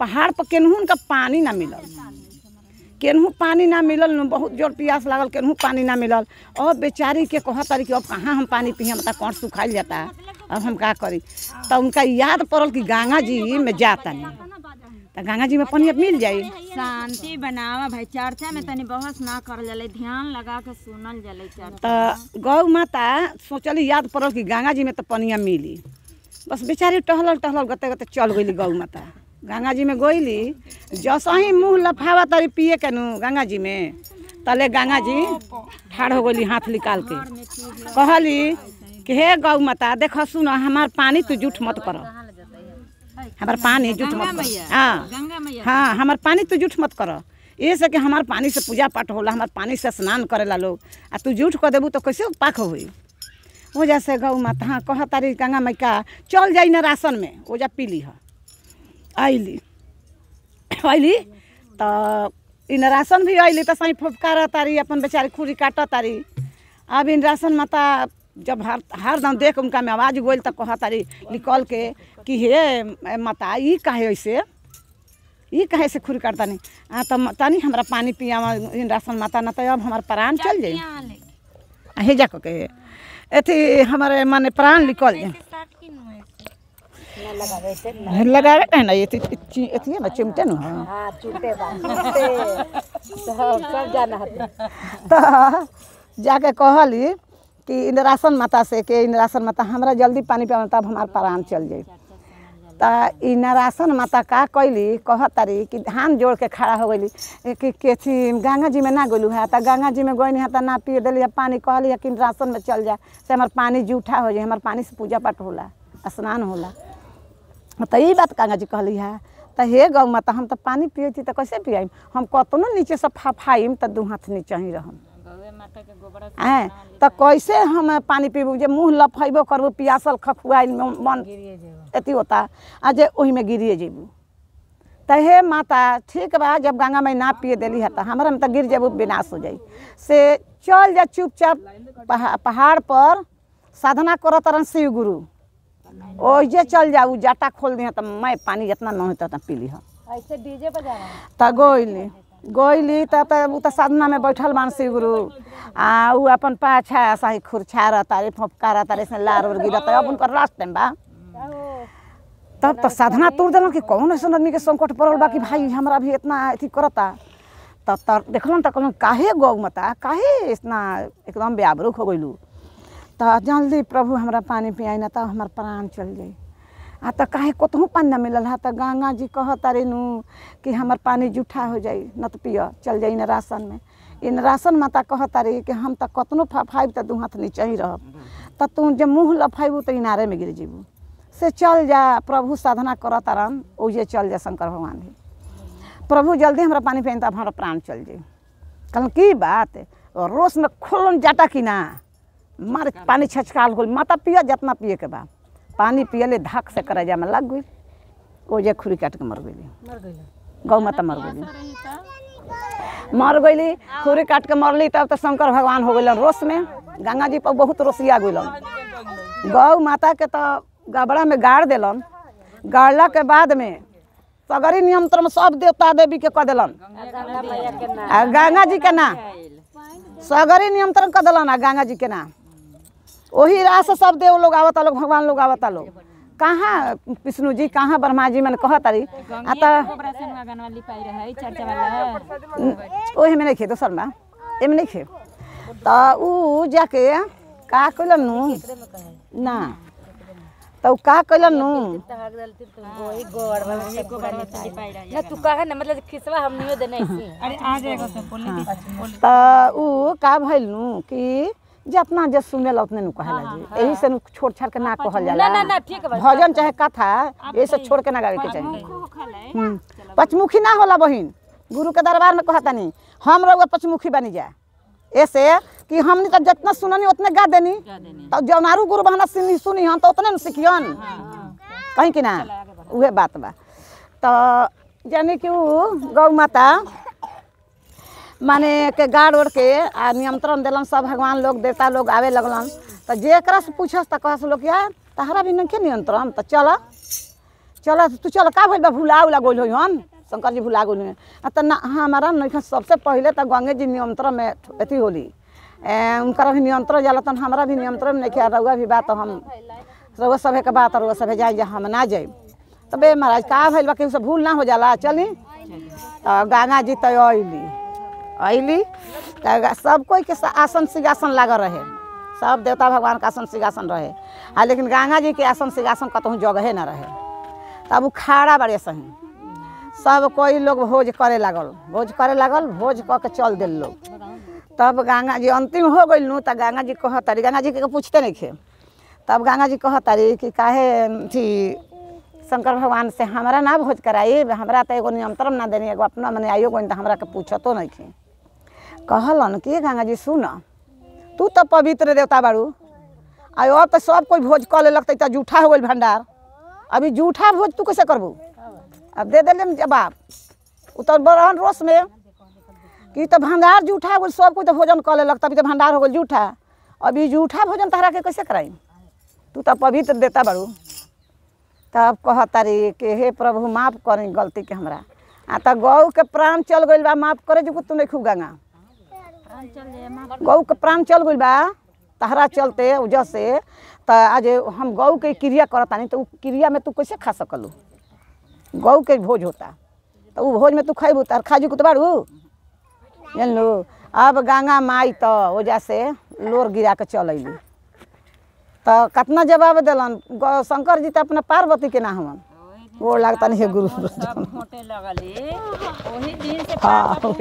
पहाड़ पर केनहू उनका पानी ना मिलल केनहू पानी ना मिलल बहुत जोर प्यास लागल केनहू पानी ना मिलल और बेचारी के कह तारी कि अब कहाँ हम पानी पिए हम कौन सुखाइल जाता अब हम का करी तो उनका याद पड़ल कि गंगा जी में जाता नहीं तो गंगा जी में पानी अब मिल जाए शांति बनावा भाई चर्चा में तनी बहस ना कर जले ध्यान लगा के सुनल जले तो गौ माता सोचल याद पड़ल कि गंगा जी में तो पानी मिली बस बेचारी टहल टहल गते गते चल गई गौ माता गंगा जी में गोइली जस ही मुँह लफावा तरी पिए कनु गंगा जी में तले गंगा जी ठाड़ हो गई हाथ निकाल के कहली कि हे गौ माता देख सुन हमार पानी तू जूठ मत कर हमार पानी जूठ मत हाँ हाँ हमार पानी तू जूठ मत कर ये से कि हमार पानी से पूजा पाठ होला हमार पानी से स्नान करेला लोग आ तू जूठ कर देबू तो कैसे पाक हो वजह से गौ माता हाँ कह तारी गंगा मैका चल जाई ना राशन में ओजा पी ली है अली इन राशन भी अली तो सही तारी अपन बेचारी खुरी काट तारी अब इन राशन माता जब हर हर दम देख उनका में आवाज़ गोल तो कह तारी निकल के कि हे माता ये कहे ऐसे ये कहे से खुरी काट तनी हाँ तो तनी हमारा पानी पिया इन राशन माता ना तो अब प्राण चल जाए हे जा के अथी हमारे मान प्राण निकल जाए लगावे कहे ना ये अथी है ना चिमटे ना हां सब जाना तो जाके कहली कि इंद्रासन माता से के इंद्रासन माता हमारा जल्दी पानी पियावल तब हमार प्राण चल जाए तो इंद्रासन माता का कैली कह तारी कि धान जोड़ के खड़ा हो गई कि कथी गंगा जी में ना गलू है तो गंगा जी में गई है तो ना पिए दिली है पानी कहली है कि इंद्रासन में चल जाए से हमार पानी जूठा हो जाए हमार पानी से पूजा पाठ होला स्नान होला तो मतलब यही बात गंगा जी कहली है तो हे गौ माता हम तो पानी पिए थी तो कैसे पियाइम हम कतनो नीचे से फफाइम तो दू हाथ नीचे ही रहम तो कैसे हम पानी पीबू जो मुँह लफेबो करबू पियासल खखुआल मन अथी होता आ जे वही में गिरिए जेबू तो हे माता ठीक बा जब गंगा माई ना पिए दिली है तो हमारा में तो गिर जेबू विनाश हो जाए से चल जा चुपचाप पहाड़ पर साधना करत रहन शिव गुरु ओ चल जाओ जाटा खोल दी तो मैं पानी जितना न होता तो पी ली हाँ। ऐसे डीजे तो गोइली गोइली तब तो तब तो, तो साधना में बैठल मानसी गुरु आ उ अपन पाछा सही खुरछा रहता रे फपका रहता रे लार उर गिरता अब उनकर रास्ते में बा तब तो साधना तोड़ दिल कि कौन ऐसा आदमी के संकट पड़ल बा कि भाई हमारा भी इतना अथी करता तब तर देखल तो कहल काहे गौ मता काहे इतना एकदम बेआबरूक हो गलू तो जल्दी प्रभु हमारा पानी पियाई ना तो हमार प्राण चल जाए आ तो कहे कोतहू पानी ना मिलल है तो गंगा जी कह तारे नू कि हमार पानी जूठा हो जाए न तो पिय चल जाए ना राशन में इन राशन माता कह तारे कि हम तो कतनो फफाइब तो दू हाथ नीचे ही रह तो तू जब मुँह लफाइबू तो इनारे में गिर जेबू से चल जा प्रभु साधना कर तारन ओजे चल जा शंकर भगवान जी प्रभु जल्दी हमारा पानी पियाई तो हमारा प्राण चल जाए कल की बात रोस में खुलन जाटा कि ना मार पानी छचकाल हो माता पिया जितना पिए के बा पानी पियले धक से करजा में लग गई ओजे खुरी काट के मर गई गौ माता मर गई मर गई खुरी काट के मरली तब तो शंकर भगवान हो गए रोस में गंगा जी पर बहुत रोसिया गई गौ माता के तो गबड़ा में गाड़ दिलन गाड़ला के बाद में सगरी नियंत्रण सब देवता देवी के कह दिलन गंगा जी के ना सगरी नियंत्रण कदलन आ गंगा जी के ना वही रास सब देव लोग आवता लोग भगवान लोग आवता लोग कहाँ विष्णु जी कहाँ ब्रह्मा जी मैंने कहा तारी वही नहीं खे दोसर शर्मा एम नहीं खे तो ऊ जाके का कैलन नू ना तो का कैलन नू ना तू का ना मतलब खिसवा हम नहीं देने अरे आ जाएगा तो ऊ का भइल नू की जितना जे सुनेला उतने नु कहेला हाँ, हाँ, हाँ। यही से नु छोड़ छाड़ के ना कहल जाला ना ना ठीक भजन चाहे कथा यही से छोड़ के ना गावे के चाहिए हम्म। पचमुखी ना होला बहिन गुरु के दरबार में कहता नहीं हम रहुआ पचमुखी बनी जाए ऐसे कि हम तो जितना सुननी उतने गा देनी तो जौनारू गुरु बहना सुनी सुनी हम तो उतने सीखियन कहीं कि ना उहे बात बा तो यानी कि गौ माता माने के गाड़ उड़ के आ निमंत्रण दिलन सब भगवान लोग देवता लोग आवे लगलन तो जरा से पूछस तो कहस लोग यार तहरा भी नहीं नियंत्रण तो चल चल तू चल का भाई भुला उला गोल हो शंकर जी भुला गोल हो तो ना हाँ, हमारा नहीं सबसे पहले तो गंगे जी नियंत्रण में अथी होली उनका भी नियंत्रण जल तो हमारा भी नियंत्रण में नहीं किया रउआ भी बात हम रुआ सभी के बात रुआ सभी जाए हम ना जाए तबे महाराज का भैया कि भूल ना हो जाला चली तो गंगा जी तो अली अली सब कोई के आसन सिंहासन लागल रहे सब देवता भगवान के आसन सिंहासन रहे आ लेकिन गंगा जी के आसन सिंहासन कतहूँ जगहे ना रहे तब वो खड़ा बड़े सही सब कोई लोग भोज करे लागल भोज करे लागल भोज क के चल दिल लोग तब गंगा जी अंतिम हो गई नू तब गंगा जी कह तारी गंगा जी के पूछते नहीं खे तब गंगा जी कह तारी कि काहे अथी शंकर भगवान से हमारा ना भोज कराई हमारा तो एगो निमंत्रण ना देनी एगो अपना मने आइयो गई तो हमारा के पूछतो नहीं खे कहलन कि गंगा जी सुन तू तो पवित्र देवता बाड़ू आ अब तो सब कोई भोज कल लगते जूठा हो गए भंडार अभी जूठा भोज तू कैसे करबू अब दे दिल जवाब उ तो रोस में कि तो भंडार जूठा हो गए सब कोई तो भोजन कल लगता अभी तो भंडार हो गए जूठा अभी जूठा भोजन तहरा के कैसे कराई तू तो पवित्र देता बाड़ू तब कह तारी कि हे प्रभु माफ़ करें गलती के हमरा आ तो गौ के प्राण चल गए बा माफ़ करे जो तू नहीं खूब गंगा गौ के प्राण चल गई बा तहरा चलते वजह से तो आज हम गौ के क्रिया करत तो क्रिया में तू कैसे खा सकलू गौ के भोज होता तो वो भोज में तू खेबू तो खाजू के बारू जान अब गंगा माई तो वजह से लोर गिरा के चल अली तो कतना जवाब दिलन शंकर जी तो अपना पार्वती के ना हम लगता नहीं है गुरु हाँ